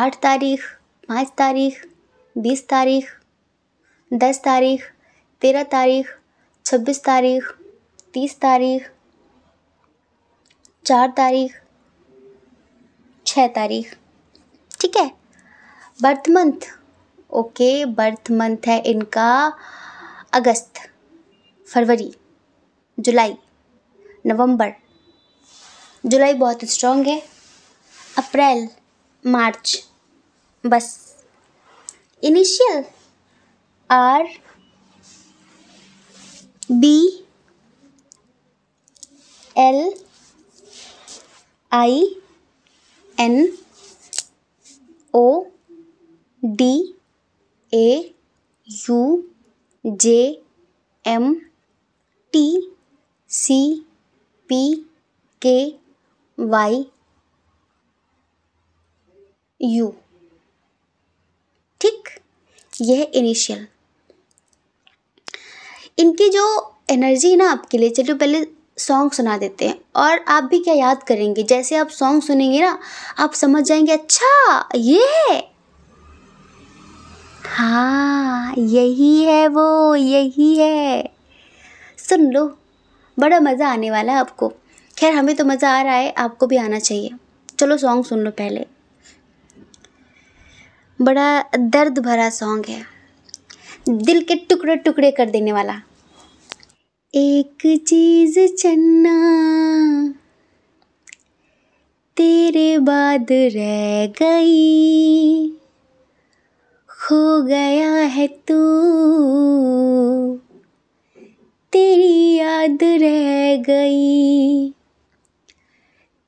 आठ तारीख पाँच तारीख बीस तारीख दस तारीख तेरह तारीख छब्बीस तारीख तीस तारीख चार तारीख छः तारीख ठीक है birth month okay birth month है इनका अगस्त फरवरी जुलाई नवंबर जुलाई बहुत स्ट्रॉन्ग है अप्रैल मार्च बस initial R B L I N O D A U J M T C P K Y U ठीक यह इनिशियल इनकी जो एनर्जी ना आपके लिए चलिए पहले सॉन्ग सुना देते हैं और आप भी क्या याद करेंगे जैसे आप सॉन्ग सुनेंगे ना आप समझ जाएंगे अच्छा ये है हाँ यही है वो यही है सुन लो बड़ा मज़ा आने वाला है आपको खैर हमें तो मज़ा आ रहा है आपको भी आना चाहिए चलो सॉन्ग सुन लो पहले बड़ा दर्द भरा सॉन्ग है दिल के टुकड़े टुकड़े कर देने वाला एक चीज चन्ना तेरे बाद रह गई खो गया है तू तेरी याद रह गई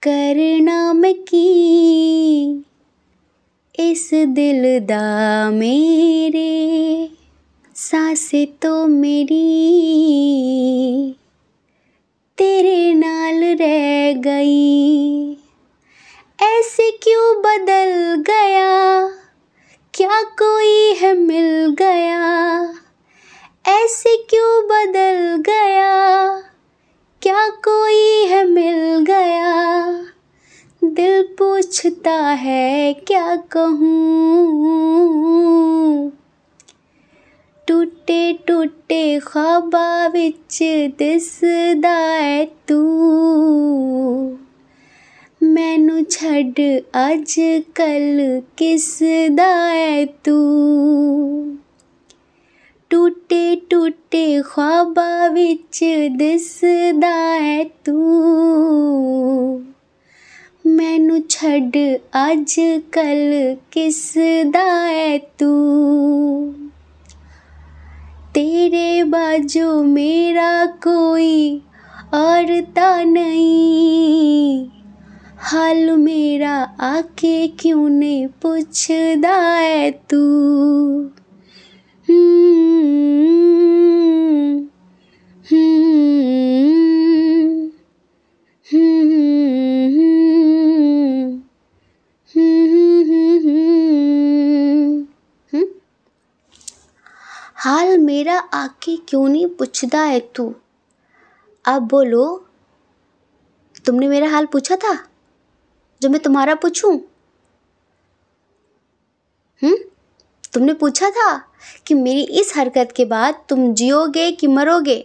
करना मैं की इस दिल दा मेरे सासे तो मेरी तेरे नाल रह गई ऐसे क्यों बदल गया क्या कोई है मिल गया ऐसे क्यों बदल गया पूछता है क्या कहूँ टूटे टूटे ख्वाबा बिच दिसद तू मैनू छड़ अज कल किसद तू टूटे टूटे ख्वाबा बिच दिसद तू मैनू मैनु अज कल किस तू तेरे बाजो मेरा कोई औरता नहीं हाल मेरा आके क्यों ने पूछदा है तू हम्म, हम्म, हम्म, हाल मेरा आके क्यों नहीं पूछता है तू अब बोलो तुमने मेरा हाल पूछा था जो मैं तुम्हारा पूछूं हम्म तुमने पूछा था कि मेरी इस हरकत के बाद तुम जियोगे कि मरोगे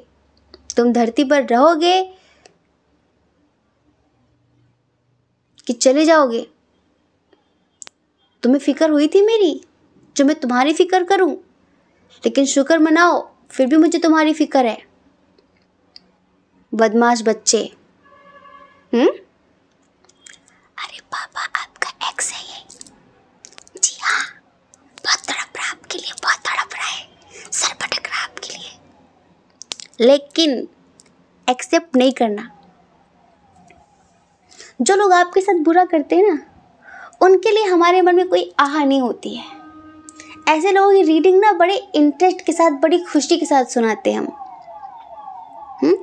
तुम धरती पर रहोगे कि चले जाओगे तुम्हें फ़िक्र हुई थी मेरी जो मैं तुम्हारी फ़िक्र करूं लेकिन शुक्र मनाओ फिर भी मुझे तुम्हारी फिक्र है बदमाश बच्चे हम्म अरे पापा आपका एक्स है ये जी हाँ बहुत तड़प रहा आपके लिए बहुत तड़प रहा है सर भटक रहा आपके लिए लेकिन एक्सेप्ट नहीं करना जो लोग आपके साथ बुरा करते हैं ना उनके लिए हमारे मन में कोई आह नहीं होती है ऐसे लोगों की रीडिंग ना बड़े इंटरेस्ट के साथ बड़ी खुशी के साथ सुनाते हैं हम हम्म?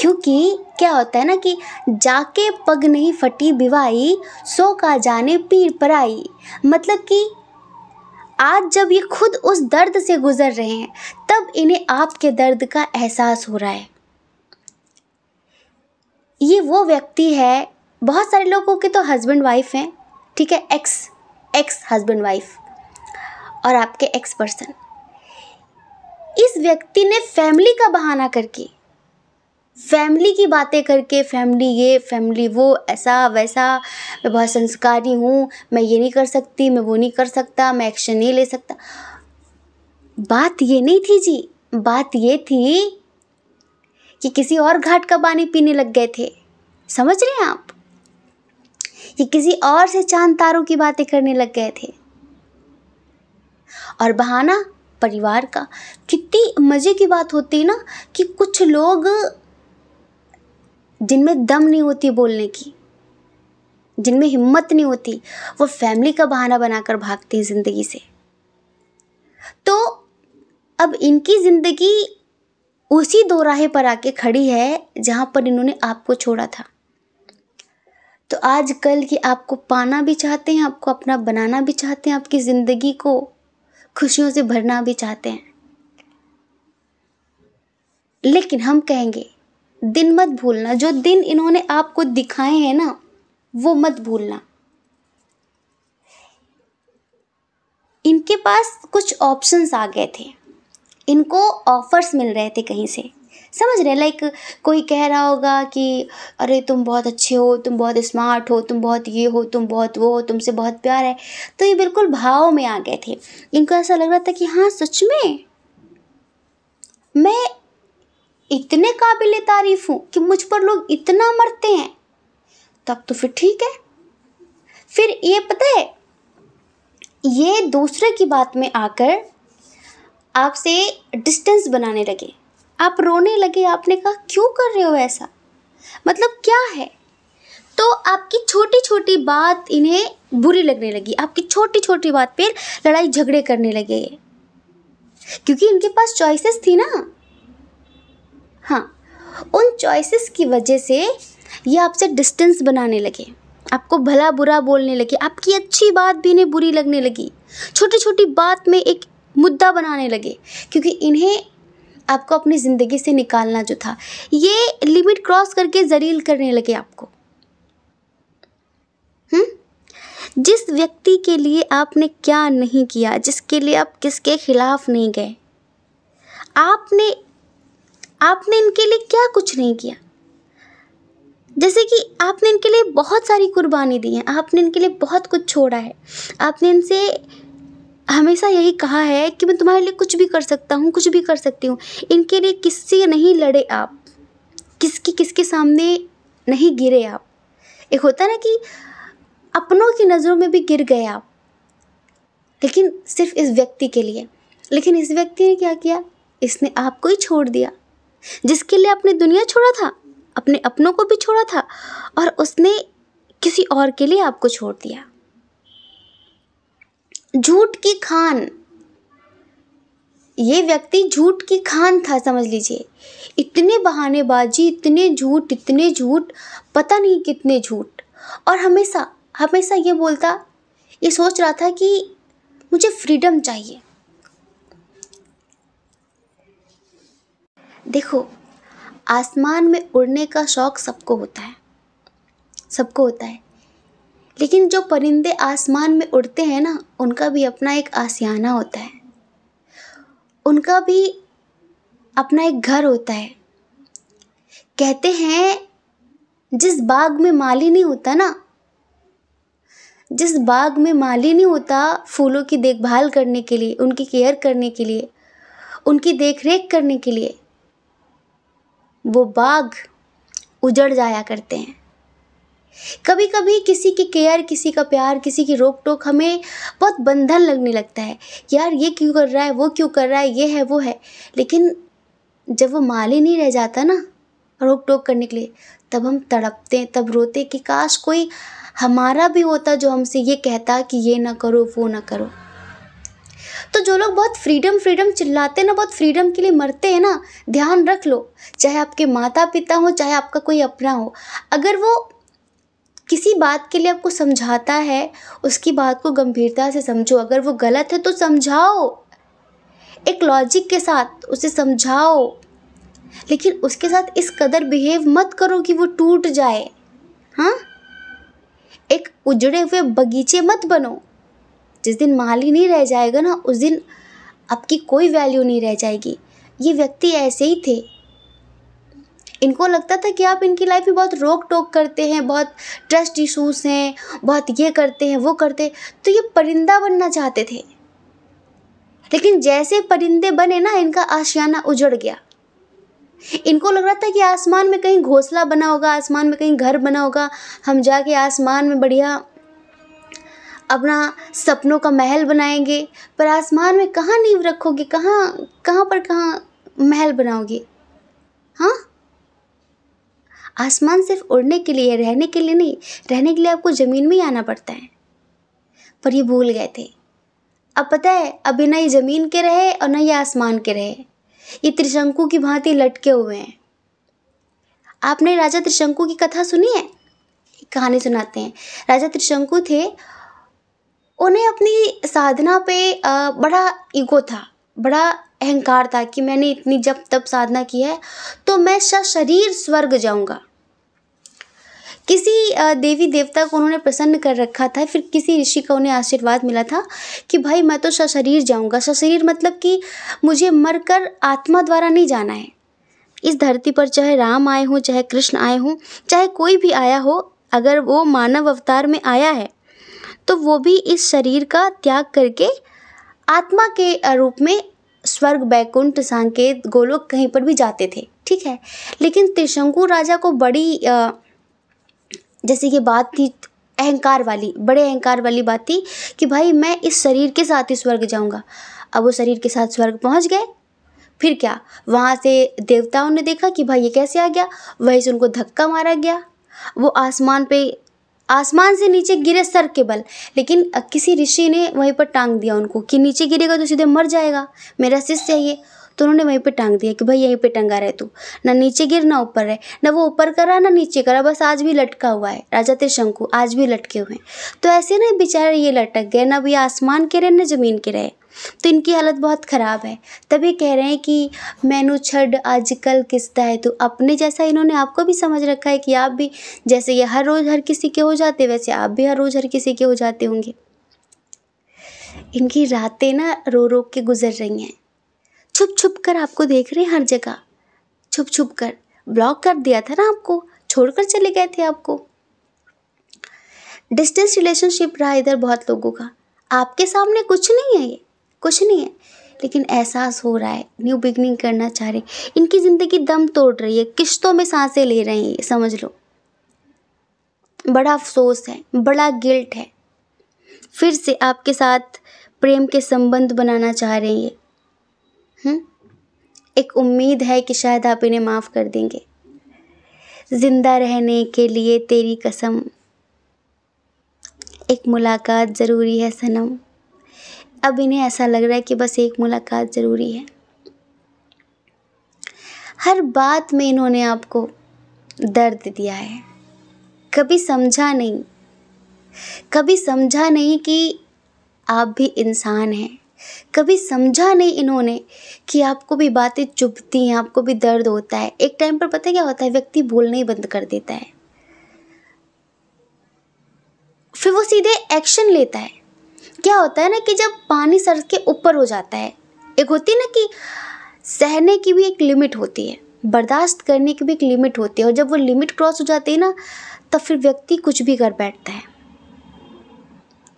क्योंकि क्या होता है ना कि जाके पग नहीं फटी बिवाई सो का जाने पीर पर आई मतलब कि आज जब ये खुद उस दर्द से गुजर रहे हैं तब इन्हें आपके दर्द का एहसास हो रहा है ये वो व्यक्ति है बहुत सारे लोगों के तो हस्बैंड वाइफ हैं ठीक है एक्स एक्स हस्बैंड वाइफ और आपके एक्स पर्सन इस व्यक्ति ने फैमिली का बहाना करके फैमिली की बातें करके फैमिली ये फैमिली वो ऐसा वैसा मैं बहुत संस्कारी हूँ मैं ये नहीं कर सकती मैं वो नहीं कर सकता मैं एक्शन नहीं ले सकता बात ये नहीं थी जी बात ये थी कि किसी और घाट का पानी पीने लग गए थे समझ रहे हैं आप कि किसी और से चांद तारों की बातें करने लग गए थे और बहाना परिवार का कितनी मज़े की बात होती है ना कि कुछ लोग जिनमें दम नहीं होती बोलने की जिनमें हिम्मत नहीं होती वो फैमिली का बहाना बनाकर भागते हैं ज़िंदगी से तो अब इनकी ज़िंदगी उसी दोराहे पर आके खड़ी है जहाँ पर इन्होंने आपको छोड़ा था तो आज कल कि आपको पाना भी चाहते हैं आपको अपना बनाना भी चाहते हैं आपकी ज़िंदगी को खुशियों से भरना भी चाहते हैं लेकिन हम कहेंगे दिन मत भूलना जो दिन इन्होंने आपको दिखाए हैं ना वो मत भूलना इनके पास कुछ ऑप्शंस आ गए थे इनको ऑफर्स मिल रहे थे कहीं से समझ रहे लाइक कोई कह रहा होगा कि अरे तुम बहुत अच्छे हो तुम बहुत स्मार्ट हो तुम बहुत ये हो तुम बहुत वो हो तुमसे बहुत प्यार है तो ये बिल्कुल भाव में आ गए थे इनको ऐसा लग रहा था कि हाँ सच में मैं इतने काबिल तारीफ हूँ कि मुझ पर लोग इतना मरते हैं तब तो फिर ठीक है फिर ये पता है ये दूसरे की बात में आकर आपसे डिस्टेंस बनाने लगे आप रोने लगे आपने कहा क्यों कर रहे हो ऐसा मतलब क्या है तो आपकी छोटी छोटी बात इन्हें बुरी लगने लगी आपकी छोटी छोटी बात पर लड़ाई झगड़े करने लगे क्योंकि इनके पास चॉइसेस थी ना हाँ उन चॉइसेस की वजह से ये आपसे डिस्टेंस बनाने लगे आपको भला बुरा बोलने लगे आपकी अच्छी बात भी इन्हें बुरी लगने लगी छोटी छोटी बात में एक मुद्दा बनाने लगे क्योंकि इन्हें आपको अपनी ज़िंदगी से निकालना जो था ये लिमिट क्रॉस करके जरील करने लगे आपको हुँ? जिस व्यक्ति के लिए आपने क्या नहीं किया जिसके लिए आप किसके खिलाफ नहीं गए आपने आपने इनके लिए क्या कुछ नहीं किया जैसे कि आपने इनके लिए बहुत सारी कुर्बानी दी है आपने इनके लिए बहुत कुछ छोड़ा है आपने इनसे हमेशा यही कहा है कि मैं तुम्हारे लिए कुछ भी कर सकता हूँ कुछ भी कर सकती हूँ इनके लिए किससे नहीं लड़े आप किसकी किसके सामने नहीं गिरे आप एक होता ना कि अपनों की नज़रों में भी गिर गए आप लेकिन सिर्फ इस व्यक्ति के लिए लेकिन इस व्यक्ति ने क्या किया इसने आपको ही छोड़ दिया जिसके लिए आपने दुनिया छोड़ा था अपने अपनों को भी छोड़ा था और उसने किसी और के लिए आपको छोड़ दिया झूठ की खान ये व्यक्ति झूठ की खान था समझ लीजिए इतने बहानेबाजी इतने झूठ इतने झूठ पता नहीं कितने झूठ और हमेशा हमेशा ये बोलता ये सोच रहा था कि मुझे फ्रीडम चाहिए देखो आसमान में उड़ने का शौक़ सबको होता है सबको होता है लेकिन जो परिंदे आसमान में उड़ते हैं ना उनका भी अपना एक आसियाना होता है उनका भी अपना एक घर होता है कहते हैं जिस बाग में माली नहीं होता ना जिस बाग में माली नहीं होता फूलों की देखभाल करने के लिए उनकी केयर करने के लिए उनकी देखरेख करने के लिए वो बाग उजड़ जाया करते हैं कभी कभी किसी की केयर किसी का प्यार किसी की रोक टोक हमें बहुत बंधन लगने लगता है यार ये क्यों कर रहा है वो क्यों कर रहा है ये है वो है लेकिन जब वो माली नहीं रह जाता ना रोक टोक करने के लिए तब हम तड़पते तब रोते कि काश कोई हमारा भी होता जो हमसे ये कहता कि ये ना करो वो ना करो तो जो लोग बहुत फ्रीडम फ्रीडम चिल्लाते हैं ना बहुत फ्रीडम के लिए मरते हैं ना ध्यान रख लो चाहे आपके माता पिता हो चाहे आपका कोई अपना हो अगर वो किसी बात के लिए आपको समझाता है उसकी बात को गंभीरता से समझो अगर वो गलत है तो समझाओ एक लॉजिक के साथ उसे समझाओ लेकिन उसके साथ इस कदर बिहेव मत करो कि वो टूट जाए हाँ एक उजड़े हुए बगीचे मत बनो जिस दिन माली नहीं रह जाएगा ना उस दिन आपकी कोई वैल्यू नहीं रह जाएगी ये व्यक्ति ऐसे ही थे इनको लगता था कि आप इनकी लाइफ में बहुत रोक टोक करते हैं बहुत ट्रस्ट इशूज़ हैं बहुत ये करते हैं वो करते तो ये परिंदा बनना चाहते थे लेकिन जैसे परिंदे बने ना इनका आशियाना उजड़ गया इनको लग रहा था कि आसमान में कहीं घोंसला बना होगा आसमान में कहीं घर बना होगा हम जाके आसमान में बढ़िया अपना सपनों का महल बनाएंगे पर आसमान में कहाँ नींव रखोगे कहाँ कहाँ पर कहाँ महल बनाओगे आसमान सिर्फ उड़ने के लिए रहने के लिए नहीं रहने के लिए आपको ज़मीन में ही आना पड़ता है पर ये भूल गए थे अब पता है अभी ना ये ज़मीन के रहे और ना ये आसमान के रहे ये त्रिशंकु की भांति लटके हुए हैं आपने राजा त्रिशंकु की कथा सुनी है एक कहानी सुनाते हैं राजा त्रिशंकु थे उन्हें अपनी साधना पे बड़ा ईगो था बड़ा अहंकार था कि मैंने इतनी जब तब साधना की है तो मैं शरीर स्वर्ग जाऊंगा किसी देवी देवता को उन्होंने प्रसन्न कर रखा था फिर किसी ऋषि का उन्हें आशीर्वाद मिला था कि भाई मैं तो सशरीर जाऊँगा सशरीर मतलब कि मुझे मर कर आत्मा द्वारा नहीं जाना है इस धरती पर चाहे राम आए हों चाहे कृष्ण आए हों चाहे कोई भी आया हो अगर वो मानव अवतार में आया है तो वो भी इस शरीर का त्याग करके आत्मा के रूप में स्वर्ग बैकुंठ सांकेत गोलोक कहीं पर भी जाते थे ठीक है लेकिन त्रिशंकु राजा को बड़ी आ, जैसे कि बात थी अहंकार वाली बड़े अहंकार वाली बात थी कि भाई मैं इस शरीर के साथ ही स्वर्ग जाऊँगा अब वो शरीर के साथ स्वर्ग पहुँच गए फिर क्या वहाँ से देवताओं ने देखा कि भाई ये कैसे आ गया वहीं से उनको धक्का मारा गया वो आसमान पे आसमान से नीचे गिरे सर के बल लेकिन किसी ऋषि ने वहीं पर टांग दिया उनको कि नीचे गिरेगा तो सीधे मर जाएगा मेरा शिष्य है ये तो उन्होंने वहीं पे टांग दिया कि भाई यहीं पे टंगा रहे तू ना नीचे गिर ना ऊपर रहे ना वो ऊपर करा ना नीचे करा बस आज भी लटका हुआ है राजा त्रिशंकु आज भी लटके हुए हैं तो ऐसे ना बेचारे ये लटक गए ना भी आसमान के रहे ना ज़मीन के रहे तो इनकी हालत बहुत ख़राब है तभी कह रहे हैं कि मैनू छड आजकल किसता है तो अपने जैसा इन्होंने आपको भी समझ रखा है कि आप भी जैसे ये हर रोज़ हर किसी के हो जाते वैसे आप भी हर रोज़ हर किसी के हो जाते होंगे इनकी रातें ना रो रो के गुजर रही हैं छुप छुप कर आपको देख रहे हैं हर जगह छुप छुप कर ब्लॉक कर दिया था ना आपको छोड़कर चले गए थे आपको डिस्टेंस रिलेशनशिप रहा इधर बहुत लोगों का आपके सामने कुछ नहीं है ये कुछ नहीं है लेकिन एहसास हो रहा है न्यू बिगनिंग करना चाह रहे इनकी ज़िंदगी दम तोड़ रही है किश्तों में सांसें ले रहे हैं ये समझ लो बड़ा अफसोस है बड़ा गिल्ट है फिर से आपके साथ प्रेम के संबंध बनाना चाह रहे हैं ये हम्म? एक उम्मीद है कि शायद आप इन्हें माफ़ कर देंगे जिंदा रहने के लिए तेरी कसम एक मुलाकात ज़रूरी है सनम अब इन्हें ऐसा लग रहा है कि बस एक मुलाकात ज़रूरी है हर बात में इन्होंने आपको दर्द दिया है कभी समझा नहीं कभी समझा नहीं कि आप भी इंसान हैं कभी समझा नहीं इन्होंने कि आपको भी बातें चुभती हैं आपको भी दर्द होता है एक टाइम पर पता क्या होता है व्यक्ति बोलना ही बंद कर देता है फिर वो सीधे एक्शन लेता है क्या होता है ना कि जब पानी सर के ऊपर हो जाता है एक होती है ना कि सहने की भी एक लिमिट होती है बर्दाश्त करने की भी एक लिमिट होती है और जब वो लिमिट क्रॉस हो जाती है ना तब फिर व्यक्ति कुछ भी कर बैठता है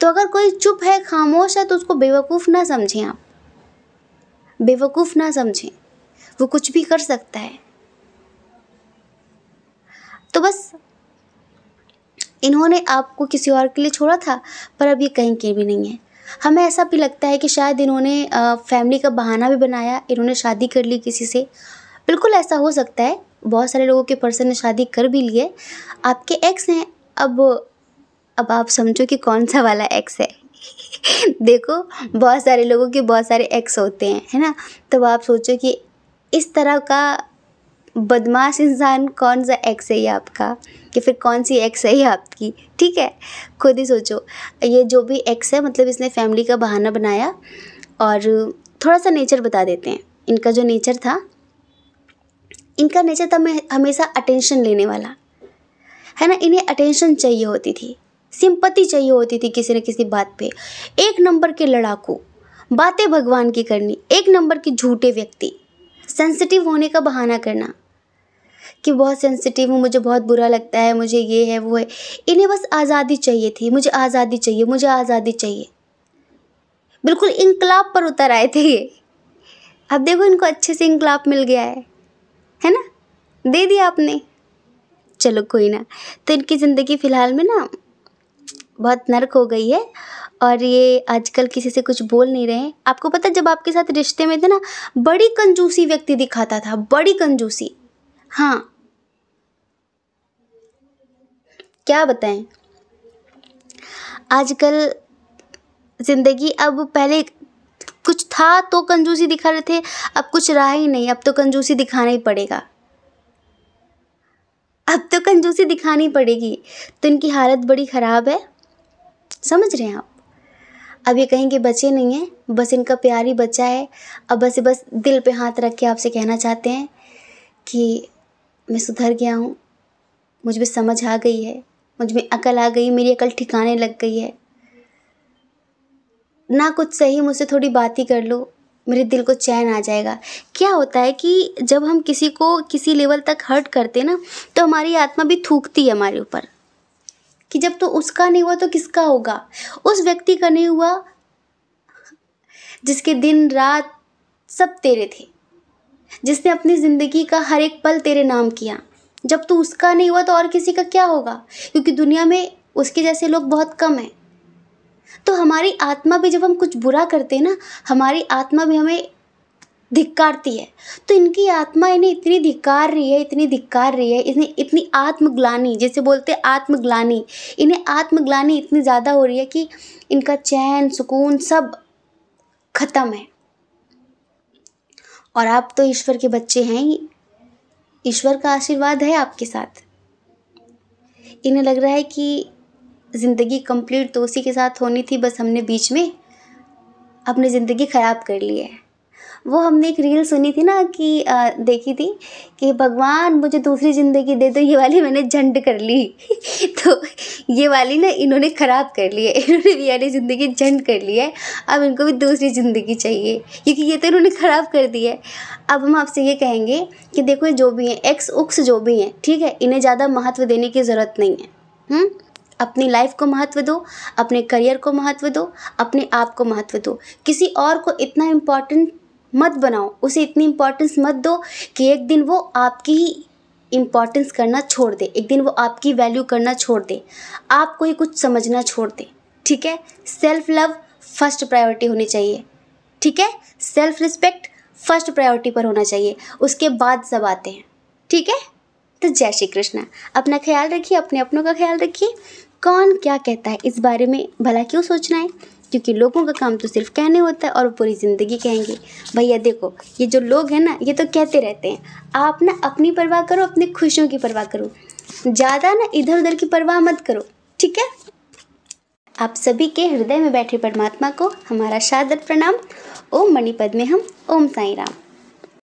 तो अगर कोई चुप है खामोश है तो उसको बेवकूफ़ ना समझें आप बेवकूफ़ ना समझें वो कुछ भी कर सकता है तो बस इन्होंने आपको किसी और के लिए छोड़ा था पर अब ये कहीं के भी नहीं है हमें ऐसा भी लगता है कि शायद इन्होंने फैमिली का बहाना भी बनाया इन्होंने शादी कर ली किसी से बिल्कुल ऐसा हो सकता है बहुत सारे लोगों के पर्सन ने शादी कर भी लिए आपके एक्स हैं अब अब आप समझो कि कौन सा वाला एक्स है देखो बहुत सारे लोगों के बहुत सारे एक्स होते हैं है ना तब आप सोचो कि इस तरह का बदमाश इंसान कौन सा एक्स है ये आपका कि फिर कौन सी एक्स है ये आपकी ठीक है खुद ही सोचो ये जो भी एक्स है मतलब इसने फैमिली का बहाना बनाया और थोड़ा सा नेचर बता देते हैं इनका जो नेचर था इनका नेचर था हमेशा अटेंशन लेने वाला है ना इन्हें अटेंशन चाहिए होती थी सिंपत्ति चाहिए होती थी किसी न किसी बात पे एक नंबर के लड़ाकू बातें भगवान की करनी एक नंबर के झूठे व्यक्ति सेंसिटिव होने का बहाना करना कि बहुत सेंसिटिव हूँ मुझे बहुत बुरा लगता है मुझे ये है वो है इन्हें बस आज़ादी चाहिए थी मुझे आज़ादी चाहिए मुझे आज़ादी चाहिए बिल्कुल इनकलाब पर उतर आए थे ये अब देखो इनको अच्छे से इनकलाब मिल गया है है ना दे दिया आपने चलो कोई ना तो इनकी ज़िंदगी फ़िलहाल में ना बहुत नर्क हो गई है और ये आजकल किसी से कुछ बोल नहीं रहे हैं आपको पता जब आपके साथ रिश्ते में थे ना बड़ी कंजूसी व्यक्ति दिखाता था बड़ी कंजूसी हाँ क्या बताएं आजकल ज़िंदगी अब पहले कुछ था तो कंजूसी दिखा रहे थे अब कुछ रहा ही नहीं अब तो कंजूसी दिखाना ही पड़ेगा अब तो कंजूसी दिखानी पड़ेगी तो इनकी हालत बड़ी ख़राब है समझ रहे हैं आप अब ये कहेंगे बच्चे नहीं हैं बस इनका प्यारी बच्चा है अब बस बस दिल पे हाथ रख के आपसे कहना चाहते हैं कि मैं सुधर गया हूँ मुझ में समझ आ गई है मुझ में अकल आ गई मेरी अकल ठिकाने लग गई है ना कुछ सही मुझसे थोड़ी बात ही कर लो मेरे दिल को चैन आ जाएगा क्या होता है कि जब हम किसी को किसी लेवल तक हर्ट करते हैं ना तो हमारी आत्मा भी थूकती है हमारे ऊपर कि जब तो उसका नहीं हुआ तो किसका होगा उस व्यक्ति का नहीं हुआ जिसके दिन रात सब तेरे थे जिसने अपनी ज़िंदगी का हर एक पल तेरे नाम किया जब तो उसका नहीं हुआ तो और किसी का क्या होगा क्योंकि दुनिया में उसके जैसे लोग बहुत कम हैं तो हमारी आत्मा भी जब हम कुछ बुरा करते हैं ना हमारी आत्मा भी हमें धिक्कारती है तो इनकी आत्मा इन्हें इतनी धिक्कार रही है इतनी धिक्कार रही है इन्हें इतनी आत्मग्लानी जैसे बोलते आत्मग्लानी इन्हें आत्मग्लानी इतनी ज़्यादा हो रही है कि इनका चैन सुकून सब खत्म है और आप तो ईश्वर के बच्चे हैं ही ईश्वर का आशीर्वाद है आपके साथ इन्हें लग रहा है कि ज़िंदगी कंप्लीट तो उसी के साथ होनी थी बस हमने बीच में अपनी ज़िंदगी ख़राब कर ली है वो हमने एक रील सुनी थी ना कि आ, देखी थी कि भगवान मुझे दूसरी ज़िंदगी दे दो ये वाली मैंने झंड कर ली तो ये वाली ना इन्होंने ख़राब कर ली है इन्होंने भी वाली ज़िंदगी झंड कर ली है अब इनको भी दूसरी ज़िंदगी चाहिए क्योंकि ये तो इन्होंने ख़राब कर दी है अब हम आपसे ये कहेंगे कि देखो जो भी हैं एक्स उक्स जो भी हैं ठीक है इन्हें ज़्यादा महत्व देने की ज़रूरत नहीं है हुँ? हम्म? अपनी लाइफ को महत्व दो अपने करियर को महत्व दो अपने आप को महत्व दो किसी और को इतना इम्पोर्टेंट मत बनाओ उसे इतनी इम्पोर्टेंस मत दो कि एक दिन वो आपकी ही इम्पोर्टेंस करना छोड़ दे एक दिन वो आपकी वैल्यू करना छोड़ दे आपको ही कुछ समझना छोड़ दे ठीक है सेल्फ लव फर्स्ट प्रायोरिटी होनी चाहिए ठीक है सेल्फ रिस्पेक्ट फर्स्ट प्रायोरिटी पर होना चाहिए उसके बाद सब आते हैं ठीक है तो जय श्री कृष्णा अपना ख्याल रखिए अपने अपनों का ख्याल रखिए कौन क्या कहता है इस बारे में भला क्यों सोचना है क्योंकि लोगों का काम तो सिर्फ कहने होता है और वो पूरी ज़िंदगी कहेंगे भैया देखो ये जो लोग हैं ना ये तो कहते रहते हैं आप ना अपनी परवाह करो अपने खुशियों की परवाह करो ज़्यादा ना इधर उधर की परवाह मत करो ठीक है आप सभी के हृदय में बैठे परमात्मा को हमारा शादत प्रणाम ओम मणिपद में हम ओम साई राम